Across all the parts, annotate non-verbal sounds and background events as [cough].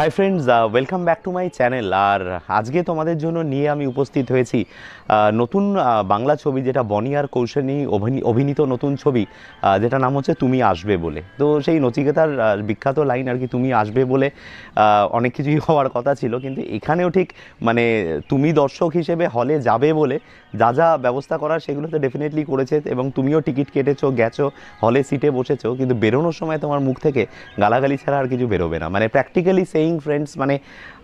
high friends welcome back to my channel আর আজকে তোমাদের জন্য নিয়ে আমি উপস্থিত হয়েছি নতুন বাংলা ছবি যেটা বনি আর কৌশলী অভিনীত নতুন ছবি যেটা নাম হচ্ছে তুমি আসবে বলে তো সেই নচিকেতার বিখ্যাত লাইন আর কি তুমি আসবে বলে অনেক কিছুই [laughs] হওয়ার কথা ছিল কিন্তু এখানেও ঠিক মানে তুমি দর্শক হিসেবে হলে যাবে বলে যা যা ব্যবস্থা করার সেগুলো তো ডেফিনেটলি করেছে এবং তুমিও টিকিট কেটেছো গেছো হলে সিটে বসেছো কিন্তু বেরোনোর সময় তোমার মুখ থেকে গালাগালি ছাড়া আর কিছু বেরোবে না মানে প্র্যাকটিক্যালি সেই ক্রাইং ফ্রেন্ডস মানে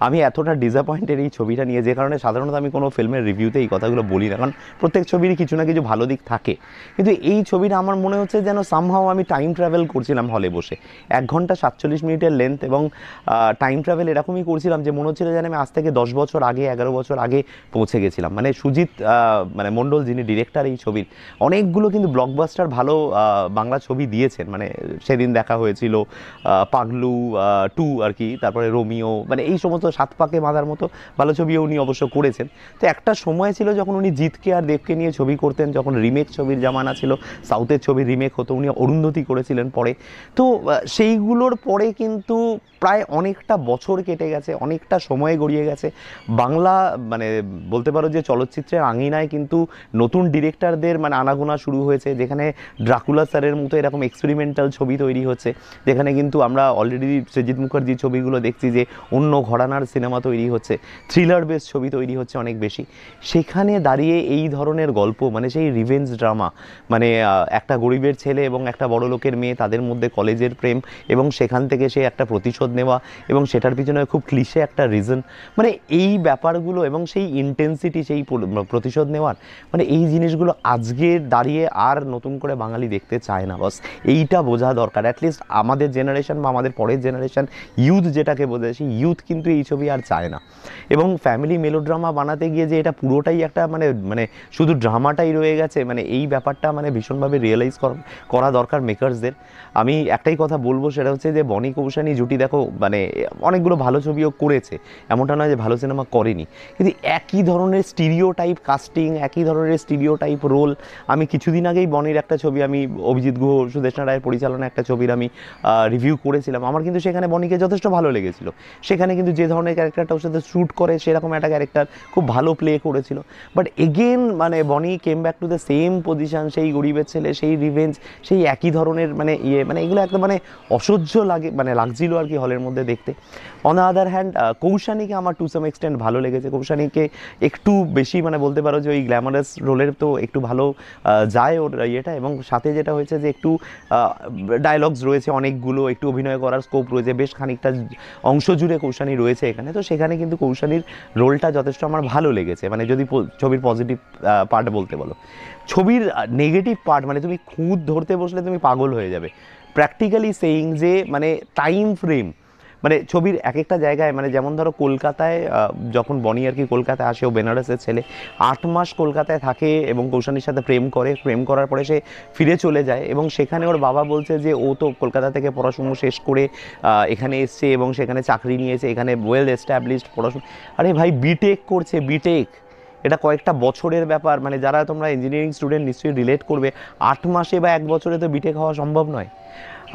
আমি এতটা ডিসঅ্যাপয়েন্টেড এই ছবিটা নিয়ে যে কারণে সাধারণত আমি কোনো ফিল্মের রিভিউতে এই কথাগুলো বলি না কারণ প্রত্যেক ছবিরই কিছু না কিছু ভালো দিক থাকে কিন্তু এই ছবিটা আমার মনে হচ্ছে যেন সামহাও আমি টাইম ট্রাভেল করছিলাম হলে বসে এক ঘন্টা সাতচল্লিশ মিনিটের লেন্থ এবং টাইম ট্রাভেল এরকমই করছিলাম যে মনে হচ্ছিল যেন আমি আজ থেকে দশ বছর আগে এগারো বছর আগে পৌঁছে গেছিলাম মানে সুজিত মানে মণ্ডল যিনি ডিরেক্টর এই ছবির অনেকগুলো কিন্তু ব্লকবাস্টার ভালো বাংলা ছবি দিয়েছেন মানে সেদিন দেখা হয়েছিল পাগলু টু আর কি তারপর তারপরে রোমিও মানে এই সমস্ত সাত পাকে বাঁধার মতো ভালো ছবিও উনি অবশ্য করেছেন তো একটা সময় ছিল যখন উনি জিতকে আর দেবকে নিয়ে ছবি করতেন যখন রিমেক ছবির জামানা ছিল সাউথের ছবি রিমেক হতো উনি অরুন্ধতি করেছিলেন পরে তো সেইগুলোর পরে কিন্তু প্রায় অনেকটা বছর কেটে গেছে অনেকটা সময় গড়িয়ে গেছে বাংলা মানে বলতে পারো যে চলচ্চিত্রের আঙিনায় কিন্তু নতুন ডিরেক্টরদের মানে আনাগোনা শুরু হয়েছে যেখানে ড্রাকুলা স্যারের মতো এরকম এক্সপেরিমেন্টাল ছবি তৈরি হচ্ছে যেখানে কিন্তু আমরা অলরেডি সৃজিৎ মুখার্জির ছবিগুলো দেখি দেখছি যে অন্য ঘরানার সিনেমা তৈরি হচ্ছে থ্রিলার বেস ছবি তৈরি হচ্ছে অনেক বেশি সেখানে দাঁড়িয়ে এই ধরনের গল্প মানে সেই রিভেঞ্জ ড্রামা মানে একটা গরিবের ছেলে এবং একটা বড় লোকের মেয়ে তাদের মধ্যে কলেজের প্রেম এবং সেখান থেকে সে একটা প্রতিশোধ নেওয়া এবং সেটার পিছনে খুব ক্লিশে একটা রিজন মানে এই ব্যাপারগুলো এবং সেই ইন্টেন্সিটি সেই প্রতিশোধ নেওয়ার মানে এই জিনিসগুলো আজকে দাঁড়িয়ে আর নতুন করে বাঙালি দেখতে চায় না বস এইটা বোঝা দরকার অ্যাটলিস্ট আমাদের জেনারেশন বা আমাদের পরের জেনারেশন ইউথ যেটাকে দেখে বোঝা ইউথ কিন্তু এই ছবি আর চায় না এবং ফ্যামিলি মেলোড্রামা বানাতে গিয়ে যে এটা পুরোটাই একটা মানে মানে শুধু ড্রামাটাই রয়ে গেছে মানে এই ব্যাপারটা মানে ভীষণভাবে রিয়েলাইজ করা দরকার মেকার্সদের আমি একটাই কথা বলবো সেটা হচ্ছে যে বনি কৌশানি জুটি দেখো মানে অনেকগুলো ভালো ছবিও করেছে এমনটা নয় যে ভালো সিনেমা করেনি কিন্তু একই ধরনের স্টিরিও টাইপ কাস্টিং একই ধরনের স্টিরিও টাইপ রোল আমি কিছুদিন আগেই বনির একটা ছবি আমি অভিজিৎ গুহ সুদেশনা রায়ের পরিচালনা একটা ছবির আমি রিভিউ করেছিলাম আমার কিন্তু সেখানে বনিকে যথেষ্ট ভালো লেগেছে করেছিল সেখানে কিন্তু যে ধরনের ক্যারেক্টারটা ওর সাথে শ্যুট করে সেরকম একটা ক্যারেক্টার খুব ভালো প্লে করেছিল বাট এগেন মানে Bonny came back to the same position সেই গরিবের ছেলে সেই রিভেঞ্জ সেই একই ধরনের মানে ইয়ে মানে এগুলো একদম মানে অসহ্য লাগে মানে লাগছিল আর কি হলের মধ্যে দেখতে অন দ্য আদার হ্যান্ড কৌশানীকে আমার টু সাম এক্সটেন্ট ভালো লেগেছে কৌশানীকে একটু বেশি মানে বলতে পারো যে ওই গ্ল্যামারাস রোলের তো একটু ভালো যায় ওর ইয়েটা এবং সাথে যেটা হয়েছে যে একটু ডায়লগস রয়েছে অনেকগুলো একটু অভিনয় করার স্কোপ রয়েছে বেশ খানিকটা অংশ জুড়ে কৌশানী রয়েছে এখানে তো সেখানে কিন্তু কৌশানীর রোলটা যথেষ্ট আমার ভালো লেগেছে মানে যদি ছবির পজিটিভ পার্ট বলতে বলো ছবির নেগেটিভ পার্ট মানে তুমি খুঁত ধরতে বসলে তুমি পাগল হয়ে যাবে প্র্যাকটিক্যালি সেইং যে মানে টাইম ফ্রেম মানে ছবির এক একটা জায়গায় মানে যেমন ধরো কলকাতায় যখন বনি আর কি কলকাতায় আসে ও বেনারসের ছেলে আট মাস কলকাতায় থাকে এবং কৌশানির সাথে প্রেম করে প্রেম করার পরে সে ফিরে চলে যায় এবং সেখানে ওর বাবা বলছে যে ও তো কলকাতা থেকে পড়াশুনো শেষ করে এখানে এসছে এবং সেখানে চাকরি নিয়েছে এখানে ওয়েল এস্টাবলিশড পড়াশুনো আরে ভাই বিটেক করছে বিটেক এটা কয়েকটা বছরের ব্যাপার মানে যারা তোমরা ইঞ্জিনিয়ারিং স্টুডেন্ট নিশ্চয়ই রিলেট করবে আট মাসে বা এক বছরে তো বিটেক হওয়া সম্ভব নয়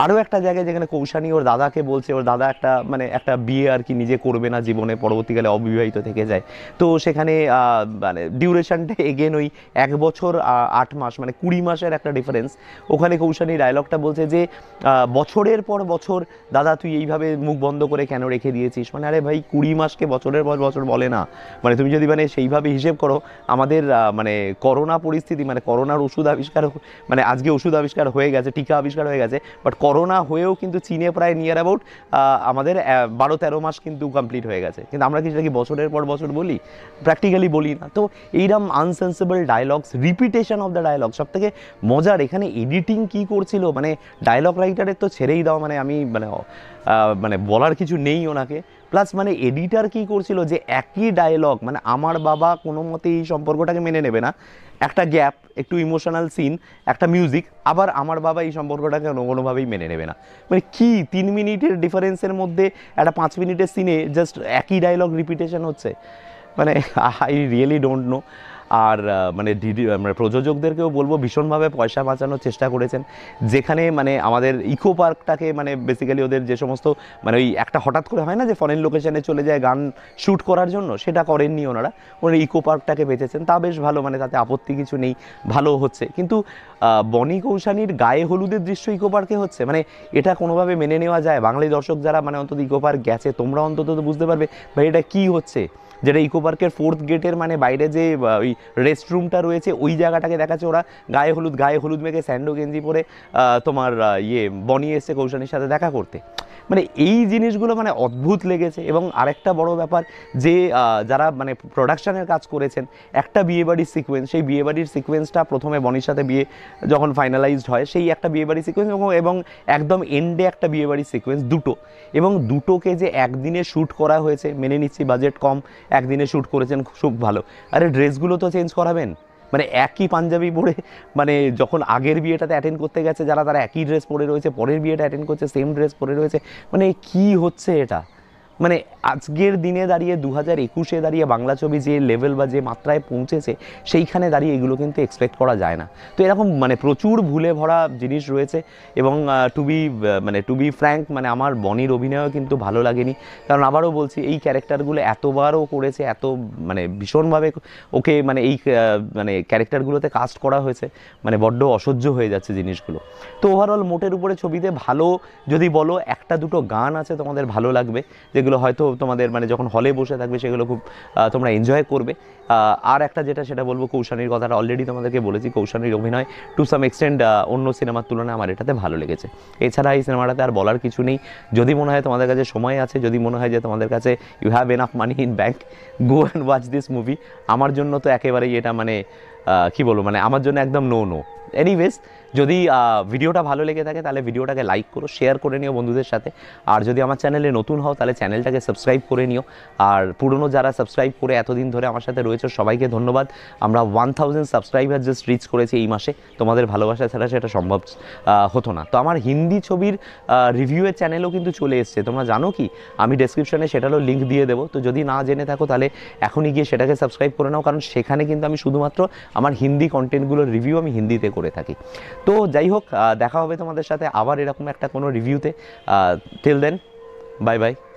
আরও একটা জায়গায় যেখানে কৌশানী ওর দাদাকে বলছে ওর দাদা একটা মানে একটা বিয়ে আর কি নিজে করবে না জীবনে পরবর্তীকালে অবিবাহিত থেকে যায় তো সেখানে মানে ডিউরেশনটা এগেন ওই এক বছর আট মাস মানে কুড়ি মাসের একটা ডিফারেন্স ওখানে কৌশানী ডায়লগটা বলছে যে বছরের পর বছর দাদা তুই এইভাবে মুখ বন্ধ করে কেন রেখে দিয়েছিস মানে আরে ভাই কুড়ি মাসকে বছরের পর বছর বলে না মানে তুমি যদি মানে সেইভাবে হিসেব করো আমাদের মানে করোনা পরিস্থিতি মানে করোনার ওষুধ আবিষ্কার মানে আজকে ওষুধ আবিষ্কার হয়ে গেছে টিকা আবিষ্কার হয়ে গেছে বাট করোনা হয়েও কিন্তু চীনে প্রায় নিয়ার অ্যাবাউট আমাদের বারো তেরো মাস কিন্তু কমপ্লিট হয়ে গেছে কিন্তু আমরা কিছুটা কি বছরের পর বছর বলি প্র্যাকটিক্যালি বলি না তো এইরকম unsensible dialogues repetition of the dialogue সব থেকে মজার এখানে এডিটিং কী করছিল মানে ডায়লগ রাইটারের তো ছেড়েই দাও মানে আমি মানে মানে বলার কিছু নেই ওনাকে প্লাস মানে এডিটার কি করছিল যে একই ডায়লগ মানে আমার বাবা কোনো মতে এই সম্পর্কটাকে মেনে নেবে না একটা গ্যাপ একটু ইমোশনাল সিন একটা মিউজিক আবার আমার বাবা এই সম্পর্কটাকে কোনোভাবেই মেনে নেবে না মানে কি তিন মিনিটের ডিফারেন্সের মধ্যে একটা পাঁচ মিনিটের সিনে জাস্ট একই ডায়লগ রিপিটেশন হচ্ছে মানে আই রিয়েলি ডোন্ট নো আর মানে ডিডি মানে প্রযোজকদেরকেও বলবো ভীষণভাবে পয়সা বাঁচানোর চেষ্টা করেছেন যেখানে মানে আমাদের ইকো পার্কটাকে মানে বেসিক্যালি ওদের যে সমস্ত মানে ওই একটা হঠাৎ করে হয় না যে ফরেন লোকেশানে চলে যায় গান শ্যুট করার জন্য সেটা করেননি ওনারা ওনারা ইকো পার্কটাকে বেঁচেছেন তা বেশ ভালো মানে তাতে আপত্তি কিছু নেই ভালো হচ্ছে কিন্তু বনি কৌশানির গায়ে হলুদের দৃশ্য ইকো পার্কে হচ্ছে মানে এটা কোনোভাবে মেনে নেওয়া যায় বাঙালি দর্শক যারা মানে অন্তত ইকো পার্ক গেছে তোমরা অন্তত বুঝতে পারবে ভাই এটা কী হচ্ছে যেটা ইকো পার্কের ফোর্থ গেটের মানে বাইরে যে ওই রেস্টরুমটা রয়েছে ওই জায়গাটাকে দেখাচ্ছে ওরা গায়ে হলুদ গায়ে হলুদ মেখে স্যান্ডো গেঞ্জি পরে তোমার ইয়ে বনি এসছে কৌশানির সাথে দেখা করতে মানে এই জিনিসগুলো মানে অদ্ভুত লেগেছে এবং আরেকটা বড় ব্যাপার যে যারা মানে প্রোডাকশানের কাজ করেছেন একটা বিয়েবাড়ির সিকোয়েন্স সেই বিয়েবাড়ির সিকোয়েন্সটা প্রথমে বনির সাথে বিয়ে যখন ফাইনালাইজড হয় সেই একটা বিয়েবাড়ির সিকোয়েন্স এবং একদম এন্ডে একটা বিয়েবাড়ির সিকোয়েন্স দুটো এবং দুটোকে যে একদিনে শ্যুট করা হয়েছে মেনে নিচ্ছি বাজেট কম একদিনে শ্যুট করেছেন খুব ভালো আরে ড্রেসগুলো তো চেঞ্জ করাবেন মানে একই পাঞ্জাবি পরে মানে যখন আগের বিয়েটাতে অ্যাটেন্ড করতে গেছে যারা তারা একই ড্রেস পরে রয়েছে পরের বিয়েটা অ্যাটেন্ড করছে সেম ড্রেস পরে রয়েছে মানে কি হচ্ছে এটা মানে আজকের দিনে দাঁড়িয়ে দু হাজার একুশে দাঁড়িয়ে বাংলা ছবি যে লেভেল বা যে মাত্রায় পৌঁছেছে সেইখানে দাঁড়িয়ে এগুলো কিন্তু এক্সপেক্ট করা যায় না তো এরকম মানে প্রচুর ভুলে ভরা জিনিস রয়েছে এবং টু বি মানে টু বি ফ্র্যাঙ্ক মানে আমার বনির অভিনয়ও কিন্তু ভালো লাগেনি কারণ আবারও বলছি এই ক্যারেক্টারগুলো এতবারও করেছে এত মানে ভীষণভাবে ওকে মানে এই মানে ক্যারেক্টারগুলোতে কাস্ট করা হয়েছে মানে বড্ড অসহ্য হয়ে যাচ্ছে জিনিসগুলো তো ওভারঅল মোটের উপরে ছবিতে ভালো যদি বলো একটা দুটো গান আছে তোমাদের ভালো লাগবে যেগুলো সেগুলো হয়তো তোমাদের মানে যখন হলে বসে থাকবে সেগুলো খুব তোমরা এনজয় করবে আর একটা যেটা সেটা বলবো কৌশানির কথাটা অলরেডি তোমাদেরকে বলেছি কৌশানীর অভিনয় টু সাম এক্সটেন্ড অন্য সিনেমার তুলনায় আমার এটাতে ভালো লেগেছে এছাড়া এই সিনেমাটাতে আর বলার কিছু নেই যদি মনে হয় তোমাদের কাছে সময় আছে যদি মনে হয় যে তোমাদের কাছে you have enough money in bank go and watch this movie আমার জন্য তো একেবারেই এটা মানে কি বলবো মানে আমার জন্য একদম নো নো এনিওয়েজ যদি ভিডিওটা ভালো লেগে থাকে তাহলে ভিডিওটাকে লাইক করো শেয়ার করে নিও বন্ধুদের সাথে আর যদি আমার চ্যানেলে নতুন হও তাহলে চ্যানেলটাকে সাবস্ক্রাইব করে নিও আর পুরনো যারা সাবস্ক্রাইব করে এতদিন ধরে আমার সাথে রয়েছে সবাইকে ধন্যবাদ আমরা one thousand subscriber just reach করেছি এই মাসে তোমাদের ভালোবাসা ছাড়া সেটা সম্ভব হতো না তো আমার হিন্দি ছবির রিভিউয়ের চ্যানেলও কিন্তু চলে এসছে তোমরা জানো কি আমি ডেসক্রিপশনে সেটারও লিঙ্ক দিয়ে দেবো তো যদি না জেনে থাকো তাহলে এখনই গিয়ে সেটাকে সাবস্ক্রাইব করে নাও কারণ সেখানে কিন্তু আমি শুধুমাত্র আমার হিন্দি কন্টেন্টগুলোর রিভিউ আমি হিন্দিতে করে থাকি তো যাই হোক দেখা হবে তোমাদের সাথে আবার এরকম একটা কোনো রিভিউতে টেল দেন বাই বাই